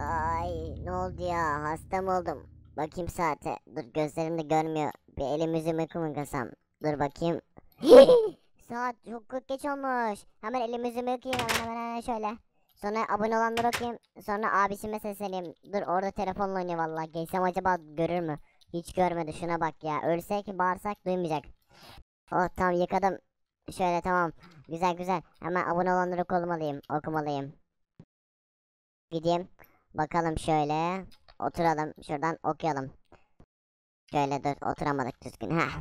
Ay ne oldu ya hasta mı oldum? Bakayım saate. Dur gözlerim de görmüyor. Bir elim yüzümü kumun kasam. Dur bakayım. Saat çok kırk geç olmuş. Hemen elim yüzümü yıkayayım hemen hemen hemen şöyle. Sonra abone olanları okuyayım. Sonra abisime sesleneyim. Dur orada telefonla oynuyor valla gelsem acaba görür mü? Hiç görmedi şuna bak ya. ki bağırsak duymayacak. Oh tamam yıkadım. Şöyle tamam. Güzel güzel. Hemen abone olanları okumalıyım. Okumalıyım. Gideyim. Bakalım şöyle. Oturalım. Şuradan okuyalım. Şöyle dur. Oturamadık düzgün. Heh.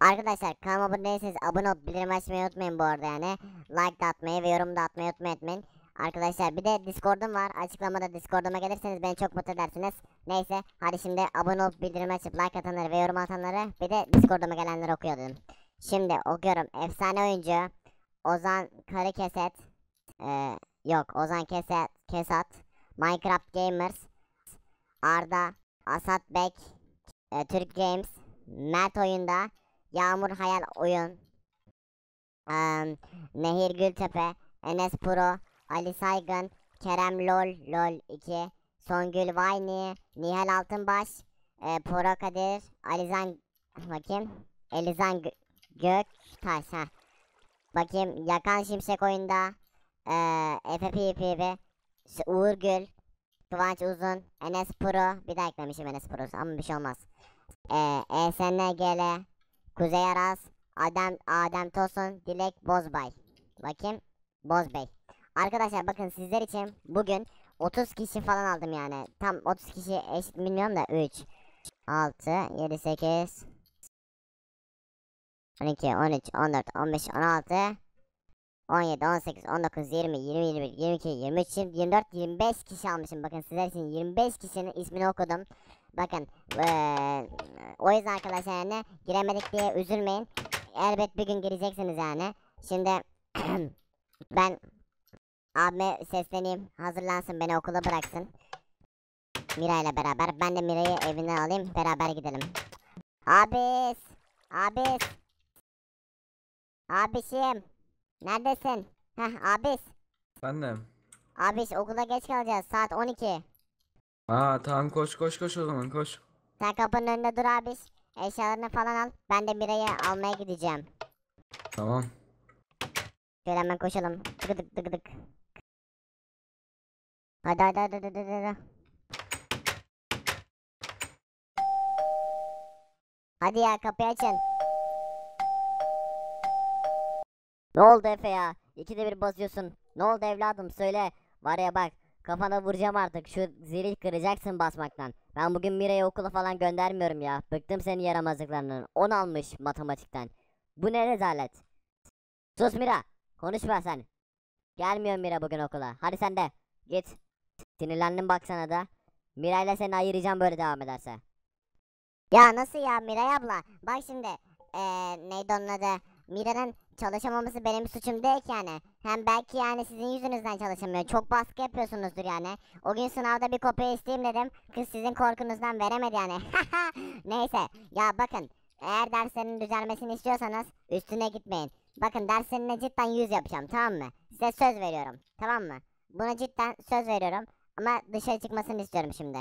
Arkadaşlar kanalıma abone değilseniz abone olup bildirim açmayı unutmayın bu arada yani. Like da atmayı ve yorum da atmayı unutmayın. Arkadaşlar bir de Discord'um var. Açıklamada Discord'uma gelirseniz beni çok mutlu edersiniz. Neyse hadi şimdi abone olup bildirim açıp like atanları ve yorum atanları bir de Discord'uma gelenleri okuyordum. Şimdi okuyorum. Efsane oyuncu Ozan Karı Keset. Ee, yok Ozan Keset, Kesat. Minecraft Gamers, Arda, Asat Bek, e, Türk Games, Mert Oyunda, Yağmur Hayal Oyun, e, Nehir Gültepe, Enes Pro, Ali Saygın, Kerem LOL, LOL 2, Songül Vayni, Nihal Altınbaş, e, Pro Kadir, Alizan, bakayım, Elizan Gö Göktaş, ha. Bakayım, Yakan Şimşek oyunda, e, FPPB, işte Uğur Gül, Kıvanç Uzun, Enes Pro. Bir daha eklemişim Enes Pro'su ama bir şey olmaz. Ee, ESN Gele, Kuzey Aras, Adem, Adem Tosun, Dilek Bozbay. Bakayım. Bozbey. Arkadaşlar bakın sizler için bugün 30 kişi falan aldım yani. Tam 30 kişi eşit bilmiyorum da 3, 6, 7, 8, 12, 13, 14, 15, 16, 17, 18, 19, 20, 20, 21, 22, 23, 24, 25 kişi almışım. Bakın sizler için 25 kişinin ismini okudum. Bakın ee, o yüzden arkadaşlar yani giremedik diye üzülmeyin. Elbet bir gün gireceksiniz yani. Şimdi ben abime sesleneyim. Hazırlansın beni okula bıraksın. Mira ile beraber. Ben de Mira'yı evinden alayım. Beraber gidelim. Abis. Abis. Abişim. Neredesin? Heh abis. Efendim. Abis okula geç kalacağız saat 12. Aa tamam koş koş koş o zaman koş. Sen kapının önünde dur abis. Eşyalarını falan al. Ben de birayı almaya gideceğim. Tamam. Şöyle hemen koşalım. Tık tık Hadi hadi hadi hadi hadi. Hadi, hadi ya kapıyı açın. Ne oldu Efe ya? İkide bir basıyorsun. Ne oldu evladım söyle. Var ya bak kafana vuracağım artık. Şu zili kıracaksın basmaktan. Ben bugün Mira'yı okula falan göndermiyorum ya. Bıktım senin yaramazlıklarından. 10 almış matematikten. Bu ne rezalet. Sus Mira. Konuşma sen. Gelmiyor Mira bugün okula. Hadi sen de. Git. Sinirlendim baksana da. Mira ile seni ayıracağım böyle devam ederse. Ya nasıl ya Miray abla? Bak şimdi. Ee, neydi onun adı? Mira'nın çalışamaması benim suçum değil ki yani. Hem belki yani sizin yüzünüzden çalışamıyor. Çok baskı yapıyorsunuzdur yani. O gün sınavda bir kopya isteyeyim dedim. Kız sizin korkunuzdan veremedi yani. Neyse ya bakın. Eğer derslerin düzelmesini istiyorsanız üstüne gitmeyin. Bakın derslerine cidden yüz yapacağım tamam mı? Size söz veriyorum tamam mı? Buna cidden söz veriyorum. Ama dışarı çıkmasını istiyorum şimdi.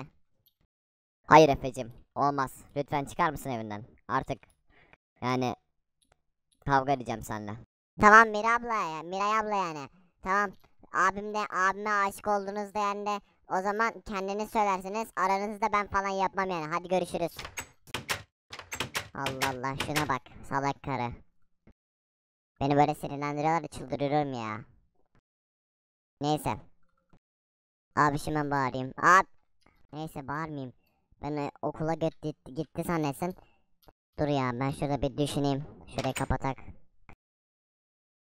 Hayır Efe'cim. Olmaz. Lütfen çıkar mısın evinden? Artık. Yani Kavga edeceğim seninle. Tamam Mira abla ya. Miray abla yani. Tamam. Abim de abime aşık da yani de o zaman kendiniz söylersiniz. Aranızda ben falan yapmam yani. Hadi görüşürüz. Allah Allah şuna bak. Salak karı. Beni böyle sinirlendiriyorlar da çıldırıyorum ya. Neyse. Abi şimdi ben bağırayım. Abi. Neyse bağırmayayım. Beni okula gitti, gitti zannetsin. Dur ya ben şurada bir düşüneyim. Şurayı kapatak.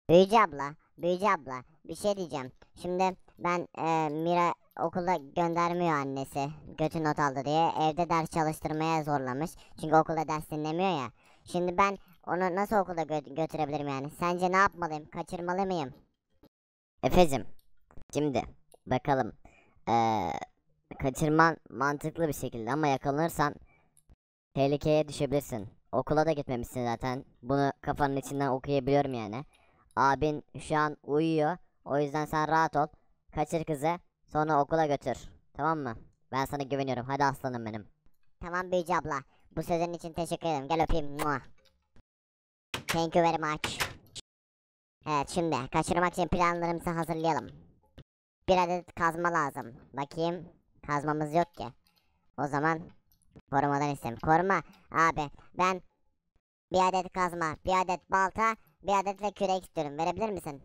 Büyücü abla, büyücü abla bir şey diyeceğim. Şimdi ben e, Mira okulda göndermiyor annesi. Götü not aldı diye evde ders çalıştırmaya zorlamış. Çünkü okulda ders dinlemiyor ya. Şimdi ben onu nasıl okulda gö götürebilirim yani? Sence ne yapmalıyım? Kaçırmalı mıyım? Efe'cim şimdi bakalım. Ee, kaçırman mantıklı bir şekilde ama yakalanırsan tehlikeye düşebilirsin. Okula da gitmemişsin zaten. Bunu kafanın içinden okuyabiliyorum yani. Abin şu an uyuyor. O yüzden sen rahat ol. Kaçır kızı. Sonra okula götür. Tamam mı? Ben sana güveniyorum. Hadi aslanım benim. Tamam büyücü abla. Bu sözün için teşekkür ederim. Gel öpeyim. Mua. Thank you very much. Evet şimdi kaçırmak için planlarımızı hazırlayalım. Bir adet kazma lazım. Bakayım. Kazmamız yok ki. O zaman Korumadan istem. Koruma. Abi ben bir adet kazma, bir adet balta, bir adet de kürek istiyorum. Verebilir misin?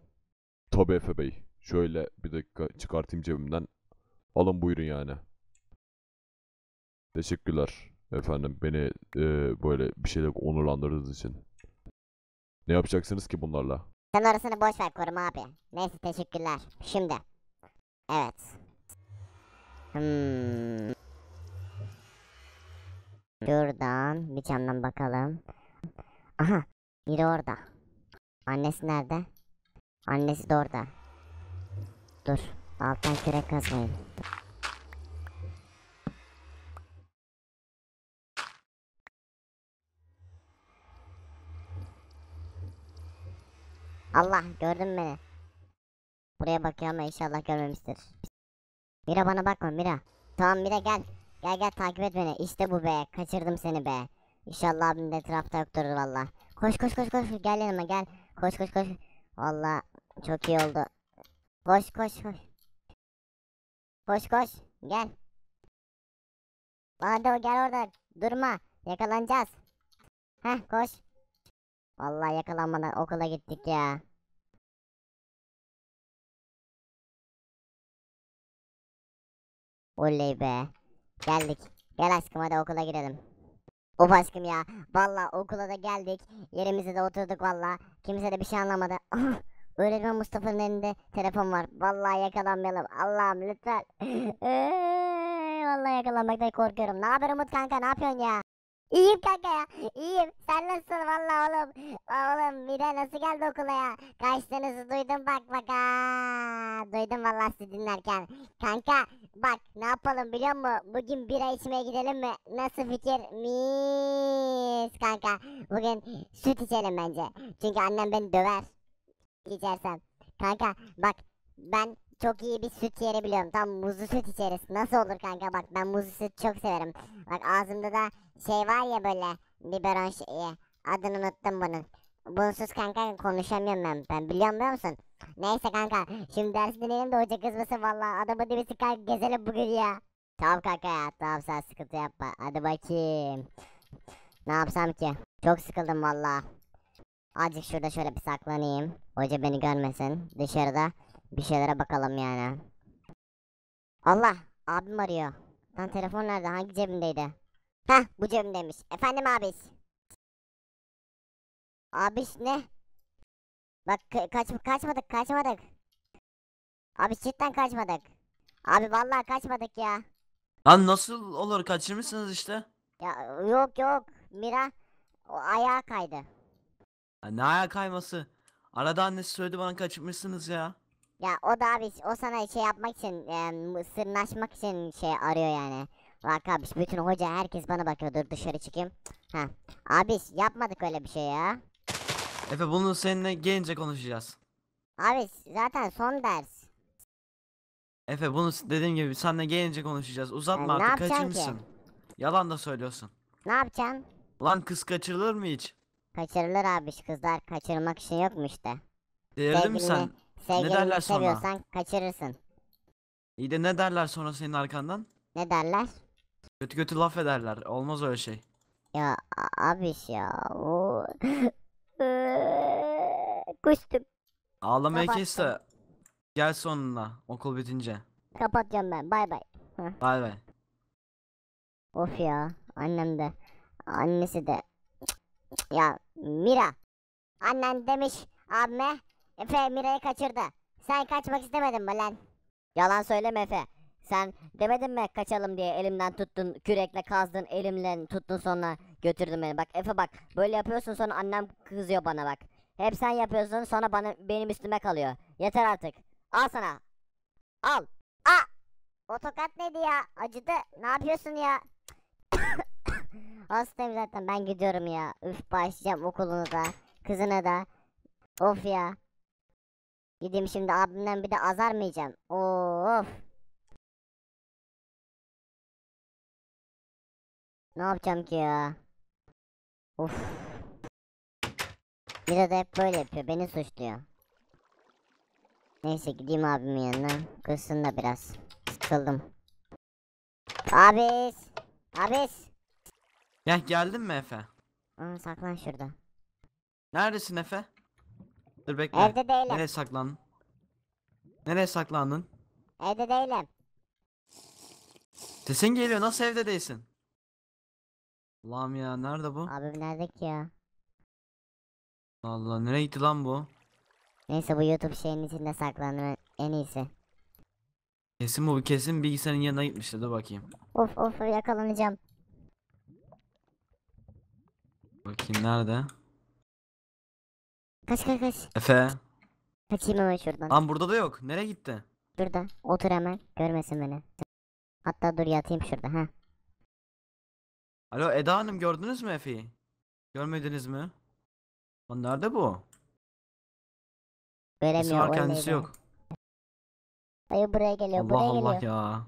Tabii Efe Bey. Şöyle bir dakika çıkartayım cebimden. Alın buyurun yani. Teşekkürler efendim beni e, böyle bir şeyle onurlandırdığınız için. Ne yapacaksınız ki bunlarla? Sen orasını boş ver koruma abi. Neyse teşekkürler. Şimdi. Evet. Hmm. Şuradan bir camdan bakalım. Aha biri orada. Annesi nerede? Annesi de orada. Dur alttan kürek kazmayın. Allah gördün beni. Buraya bakıyor ama inşallah görmemiştir. Mira bana bakma Mira. Tamam Mira gel. Gel gel takip et beni. İşte bu be. Kaçırdım seni be. İnşallah abim de etrafta yoktur valla. Koş koş koş koş. Gel yanıma gel. Koş koş koş. Valla çok iyi oldu. Koş koş koş. Koş koş. Gel. Hadi o gel orada. Durma. Yakalanacağız. Heh koş. valla yakalanmadan okula gittik ya. Oley be. Geldik. Gel aşkım hadi okula girelim. Of aşkım ya. Valla okula da geldik. Yerimize de oturduk valla. Kimse de bir şey anlamadı. Ah, öğretmen Mustafa'nın elinde telefon var. Valla yakalanmayalım. Allah'ım lütfen. Vallahi yakalanmaktan korkuyorum. Ne haber Umut kanka? Ne yapıyorsun ya? İyiyim kanka ya. İyiyim. Sen nasılsın valla oğlum? Oğlum bir de nasıl geldi okula ya? Kaçtığınızı duydum bak bak Duydum valla sizi dinlerken. Kanka bak ne yapalım biliyor musun? Bugün bira içmeye gidelim mi? Nasıl fikir? Mis kanka. Bugün süt içelim bence. Çünkü annem beni döver. İçersem. Kanka bak ben çok iyi bir süt yeri biliyorum. Tam muzlu süt içeriz. Nasıl olur kanka bak ben muzlu süt çok severim. Bak ağzımda da şey var ya böyle biberon şeyi. Adını unuttum bunun. Bunsuz kanka konuşamıyorum ben. Ben biliyor musun? Neyse kanka. Şimdi ders dinleyelim de hoca kızmasın valla. Adamı dibisi kanka gezelim bugün ya. Tamam kanka ya. Tamam sen sıkıntı yapma. Hadi bakayım. Ne yapsam ki? Çok sıkıldım valla. Azıcık şurada şöyle bir saklanayım. Hoca beni görmesin. Dışarıda bir şeylere bakalım yani. Allah! Abim arıyor. Lan telefon nerede? Hangi cebindeydi? Hah bu Cem demiş. Efendim abis. Abis ne? Bak kaç kaçmadık kaçmadık. Abis cidden kaçmadık. Abi vallahi kaçmadık ya. Lan nasıl olur kaçırmışsınız işte. Ya yok yok Mira o ayağa kaydı. Ya ne ayağa kayması? Arada annesi söyledi bana kaçırmışsınız ya. Ya o da abi o sana şey yapmak için e, sırnaşmak için şey arıyor yani. Rakabiş bütün hoca herkes bana bakıyor. Dur dışarı çıkayım. Ha. Abi yapmadık öyle bir şey ya. Efe bunu seninle gelince konuşacağız. Abi zaten son ders. Efe bunu dediğim gibi seninle gelince konuşacağız. Uzatma yani artık kaçırmışsın. Ki? Yalan da söylüyorsun. Ne yapacaksın? Lan kız kaçırılır mı hiç? Kaçırılır abi kızlar kaçırmak için yok mu işte? Değerli mi sen? ne derler seviyorsan sonra? kaçırırsın. İyi de ne derler sonra senin arkandan? Ne derler? Kötü kötü laf ederler. Olmaz öyle şey. Ya abi ya. O... Kustum. Ağlamaya Kapattım. gel sonuna okul bitince. Kapatacağım ben. Bay bay. Heh. Bay bay. Of ya. Annem de. Annesi de. Ya Mira. Annen demiş abime Efe Mira'yı kaçırdı. Sen kaçmak istemedin mi lan? Yalan söyleme Efe. Sen demedin mi kaçalım diye elimden tuttun kürekle kazdın elimle tuttun sonra götürdün beni. Bak Efe bak böyle yapıyorsun sonra annem kızıyor bana bak. Hep sen yapıyorsun sonra bana benim üstüme kalıyor. Yeter artık. Al sana. Al. A. otokat tokat neydi ya? Acıdı. Ne yapıyorsun ya? Hastayım zaten ben gidiyorum ya. Üf başlayacağım okulunu da. Kızına da. Of ya. Gideyim şimdi abimden bir de azar mı yiyeceğim? Of. Ne yapacağım ki ya? Of. Bir de hep böyle yapıyor. Beni suçluyor. Neyse gideyim abimin yanına. Kızsın da biraz. Sıkıldım. Abis. Abis. Ya geldin mi Efe? Aa, saklan şurada. Neredesin Efe? Dur bekle. Evde değilim. Nereye saklandın? Nereye saklandın? Evde değilim. Sesin geliyor. Nasıl evde değilsin? Allah'ım ya nerede bu? Abi bu nerede ki ya? Allah nereye gitti lan bu? Neyse bu YouTube şeyin içinde saklandı en iyisi. Kesin bu kesin bilgisayarın yanına gitmişti dur bakayım. Of of yakalanacağım. Bakayım nerede? Kaç kaç kaç. Efe. Kaçayım hemen şuradan. Lan burada da yok. Nereye gitti? Şurada. Otur hemen. Görmesin beni. Hatta dur yatayım şurada ha. Alo Eda Hanım gördünüz mü Efe'yi? Görmediniz mi? Lan nerede bu? Göremiyor. Var, kendisi yok. Dayı buraya geliyor. Allah buraya Allah geliyor. ya.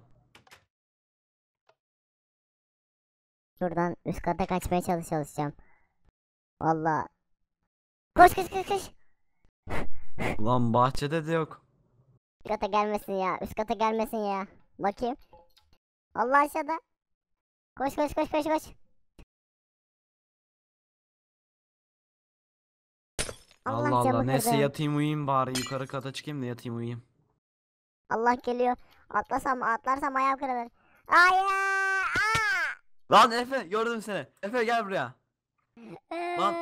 Şuradan üst kata kaçmaya çalış çalışacağım. Valla. Koş koş koş koş. Ulan bahçede de yok. Üst kata gelmesin ya. Üst kata gelmesin ya. Bakayım. Allah aşağıda. Koş koş koş koş koş. Allah Allah, Allah. neyse yatayım uyuyayım bari yukarı kata çıkayım da yatayım uyuyayım. Allah geliyor. Atlasam atlarsam ayağım kırılır. Ay! Lan Efe gördüm seni. Efe gel buraya. Lan.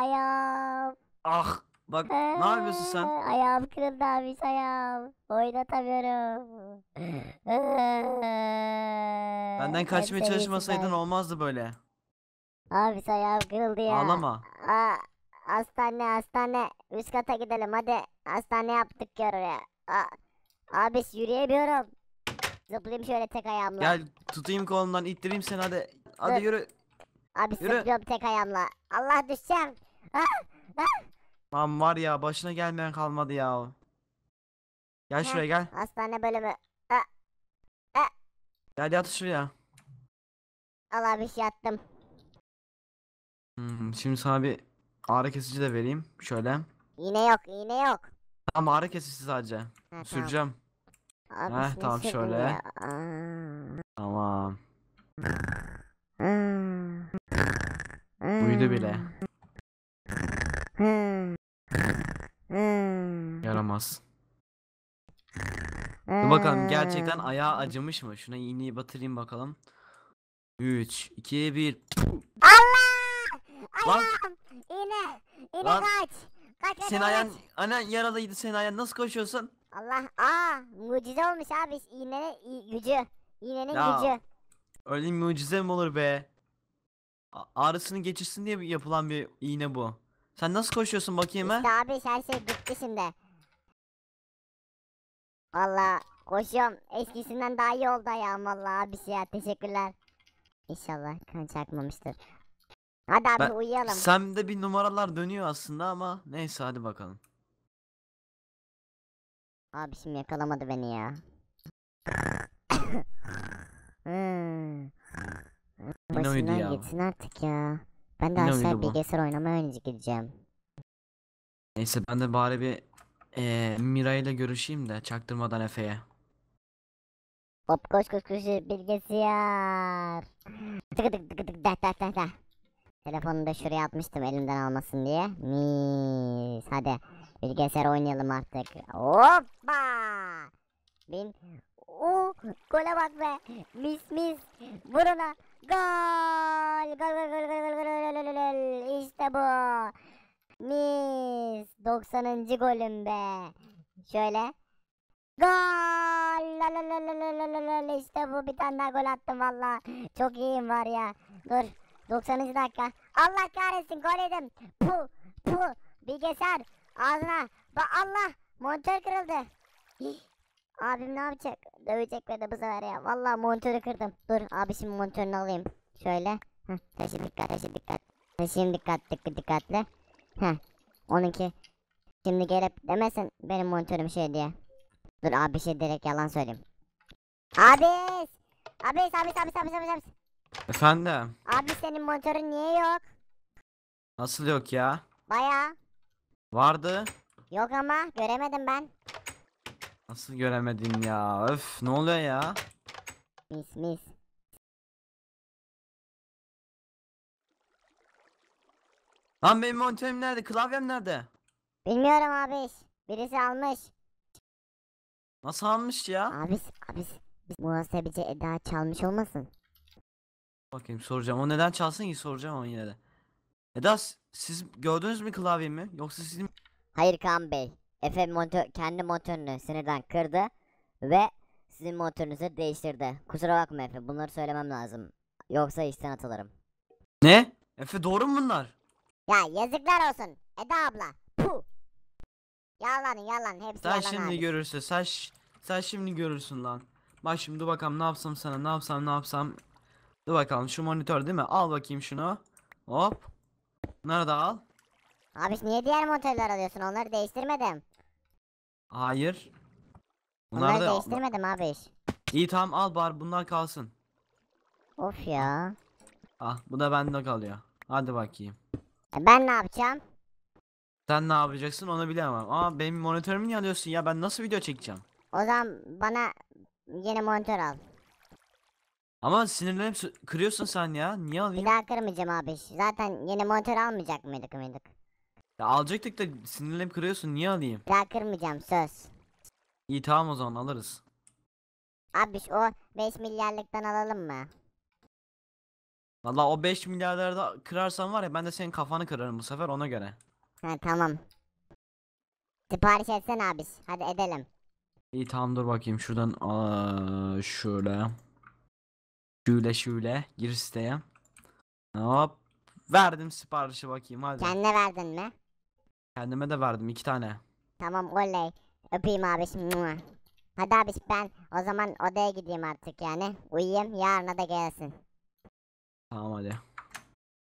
Ayağım. Ah. Bak ee, ne yapıyorsun sen? Ayağım kırıldı abi ayağım. Oynatamıyorum. Benden kaçmaya çalışmasaydın olmazdı böyle. Abi ayağım kırıldı ya. Ağlama. Aa, hastane hastane. Üst kata gidelim hadi. Hastane yaptık gör oraya. Aa, abi yürüyemiyorum. Zıplayayım şöyle tek ayağımla. Gel tutayım kolundan ittireyim seni hadi. Hadi Dur. yürü. Abi yürü. zıplıyorum tek ayağımla. Allah düşeceğim. Lan var ya başına gelmeyen kalmadı ya. Gel şuraya gel. Hastane bölümü. Gel yat şuraya. al abi şey attım. Hmm, şimdi sana bir ağrı kesici de vereyim. Şöyle. İğne yok iğne yok. Tamam ağrı kesici sadece. Ha, Süreceğim. Abi Heh, tamam, şöyle. ya. Aa. Tamam. Hmm. Uyudu bile. Hmm. Yaramaz. Dur hmm. bakalım gerçekten ayağı acımış mı? Şuna iğneyi batırayım bakalım. 3, 2, 1. Allah! Lan! İğne! İğne Lan. kaç! Kaç Senin ayağın, anan yaralıydı senin ayağın. Nasıl koşuyorsun? Allah! Aa! Mucize olmuş abi. İğnenin gücü. İğnenin Ya. gücü. Öyle mucize mi olur be? A- Ağrısını geçirsin diye yapılan bir iğne bu. Sen nasıl koşuyorsun bakayım ha? abi sen şey bitti şimdi. Valla koşuyorum. Eskisinden daha iyi oldu ayağım valla abisi ya. Teşekkürler. İnşallah kan çakmamıştır. Hadi abi Ben- uyuyalım. Semde bir numaralar dönüyor aslında ama neyse hadi bakalım. Abi şimdi yakalamadı beni ya. Hmm. Yine uyudu Başından gitsin artık ya. Ben de aşağıya bilgisayar oynamaya önce gideceğim. Neyse ben de bari bir ee, Mira ile görüşeyim de çaktırmadan Efe'ye. Hop koş koş koş bilgisayar. Tık tık tık tık dah dah dah dah. Telefonu da şuraya atmıştım elimden almasın diye. Mis hadi bilgisayar oynayalım artık. Hoppa. Bin. Oo, gole bak be. Mis mis. Vuruna. Gol! Gol gol gol gol gol gol gol gol. İşte bu. Mis. 90. golüm be. Şöyle. Gol! La la la la la la la. İşte bu. Bir tane daha gol attım valla. Çok iyiyim var ya. Dur. 90. dakika. Allah kahretsin gol yedim. Pu pu. Bilgisayar. Ağzına. Ba Allah. Montör kırıldı. Abim ne yapacak? Dövecek beni bu sefer ya. Vallahi montörü kırdım. Dur abi şimdi monitörünü alayım. Şöyle. Heh, taşı dikkat taşı dikkat. Taşıyım dikkat dikkat dikkatli. Heh. Onunki. Şimdi gelip demesin benim montörüm şey diye. Dur abi şey direkt yalan söyleyeyim. Abi, abi, abi, abi, abi, abi, abi. Efendim. Abi senin monitörün niye yok? Nasıl yok ya? Baya. Vardı. Yok ama göremedim ben. Nasıl göremedim ya? Öf ne oluyor ya? Mis mis. Lan benim monitörüm nerede? Klavyem nerede? Bilmiyorum abi. Birisi almış. Nasıl almış ya? Abi abi muhasebeci Eda çalmış olmasın? Bakayım soracağım. O neden çalsın ki soracağım ama yine de. Eda siz gördünüz mü klavyemi? Yoksa sizin... Hayır Kaan Bey. Efe montör, kendi motorunu sinirden kırdı ve sizin motorunuzu değiştirdi. Kusura bakma Efe bunları söylemem lazım. Yoksa işten atılırım. Ne? Efe doğru mu bunlar? Ya yazıklar olsun Eda abla. Puh. Yalan yalan hepsi Sen yalan şimdi abi. görürsün. Sen, sen şimdi görürsün lan. Bak şimdi dur bakalım ne yapsam sana ne yapsam ne yapsam. Dur bakalım şu monitör değil mi? Al bakayım şunu. Hop. Nerede al? Abi niye diğer motorlar alıyorsun? Onları değiştirmedim. Hayır. Bunlar Onları da... değiştirmedim abi. İyi tamam al bar bunlar kalsın. Of ya. Ah bu da bende kalıyor. Hadi bakayım. E ben ne yapacağım? Sen ne yapacaksın onu bilemem. Aa benim monitörümü niye alıyorsun ya? Ben nasıl video çekeceğim? O zaman bana yeni monitör al. Ama sinirlenip kırıyorsun sen ya. Niye alayım? Bir daha kırmayacağım abi. Zaten yeni monitör almayacak mıydık mıydık? Ya alacaktık da sinirlerimi kırıyorsun niye alayım? Ya kırmayacağım söz. İyi tamam o zaman alırız. Abi o 5 milyarlıktan alalım mı? Valla o 5 milyarlarda kırarsan var ya ben de senin kafanı kırarım bu sefer ona göre. Ha tamam. Sipariş etsen abi. Hadi edelim. İyi tamam dur bakayım şuradan aa, şöyle. Şöyle şöyle gir siteye. Hop. Verdim siparişi bakayım hadi. Kendine verdin mi? Kendime de verdim iki tane. Tamam oley. Öpeyim abiş. Hadi abiş ben o zaman odaya gideyim artık yani. Uyuyayım yarına da gelsin. Tamam hadi.